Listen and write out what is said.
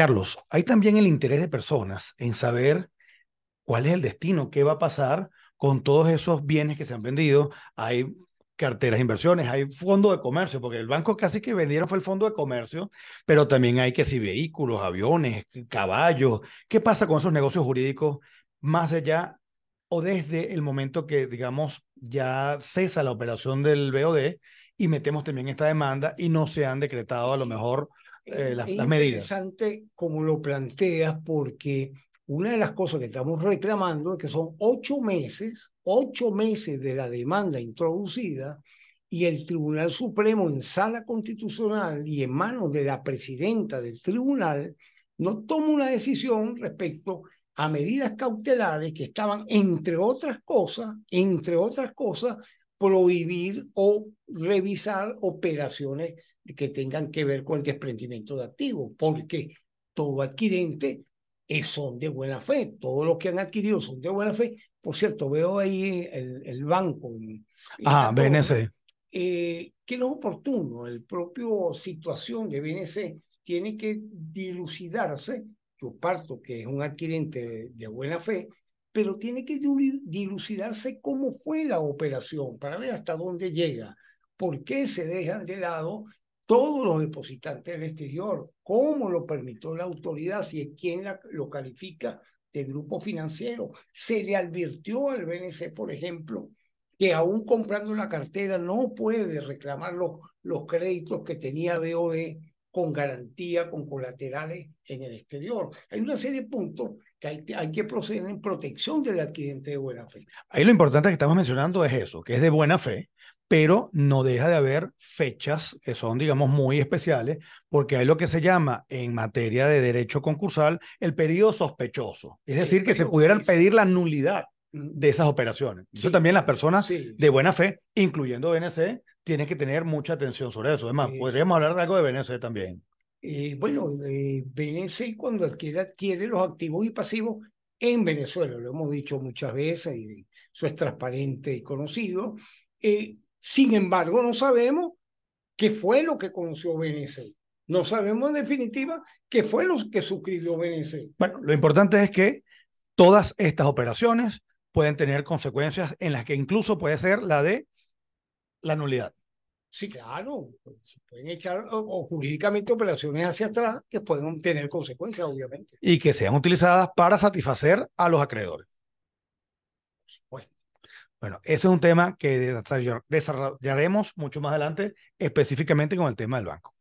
Carlos, hay también el interés de personas en saber cuál es el destino, qué va a pasar con todos esos bienes que se han vendido. Hay carteras de inversiones, hay fondo de comercio, porque el banco casi que vendieron fue el fondo de comercio, pero también hay que si vehículos, aviones, caballos. ¿Qué pasa con esos negocios jurídicos más allá o desde el momento que, digamos, ya cesa la operación del BOD y metemos también esta demanda y no se han decretado a lo mejor eh, es interesante como lo planteas porque una de las cosas que estamos reclamando es que son ocho meses, ocho meses de la demanda introducida y el Tribunal Supremo en sala constitucional y en manos de la presidenta del tribunal no toma una decisión respecto a medidas cautelares que estaban, entre otras cosas, entre otras cosas, prohibir o revisar operaciones que tengan que ver con el desprendimiento de activos, porque todo adquirente es, son de buena fe, todos los que han adquirido son de buena fe. Por cierto, veo ahí el, banco. ah, BNC. Eh, que no es oportuno, el propio situación de BNC tiene que dilucidarse. Yo parto que es un adquirente de buena fe, pero tiene que dilucidarse cómo fue la operación para ver hasta dónde llega, por qué se dejan de lado todos los depositantes del exterior, cómo lo permitió la autoridad, si es la, lo califica de grupo financiero. Se le advirtió al BNC, por ejemplo, que aún comprando la cartera no puede reclamar los, los créditos que tenía BOD con garantía, con colaterales en el exterior. Hay una serie de puntos que hay, que proceder en protección del adquirente de buena fe. Ahí lo importante que estamos mencionando es eso, que es de buena fe, pero no deja de haber fechas que son, digamos, muy especiales, porque hay lo que se llama en materia de derecho concursal el periodo sospechoso, es decir, que se pudieran pedir la nulidad de esas operaciones. eso también las personas de buena fe, incluyendo BNC, tienen que tener mucha atención sobre eso. Además, eh, podríamos hablar de algo de BNC también. Eh, bueno, eh, BNC cuando adquiere, adquiere los activos y pasivos en Venezuela, lo hemos dicho muchas veces y eso es transparente y conocido. Eh, sin embargo, no sabemos qué fue lo que conoció BNC. No sabemos en definitiva qué fue lo que suscribió BNC. Bueno, lo importante es que todas estas operaciones pueden tener consecuencias en las que incluso puede ser la de la nulidad. Sí, claro, se pues, pueden echar o, jurídicamente operaciones hacia atrás que pueden tener consecuencias, obviamente. Y que sean utilizadas para satisfacer a los acreedores. Por Bueno, ese es un tema que desarrollaremos mucho más adelante, específicamente con el tema del banco.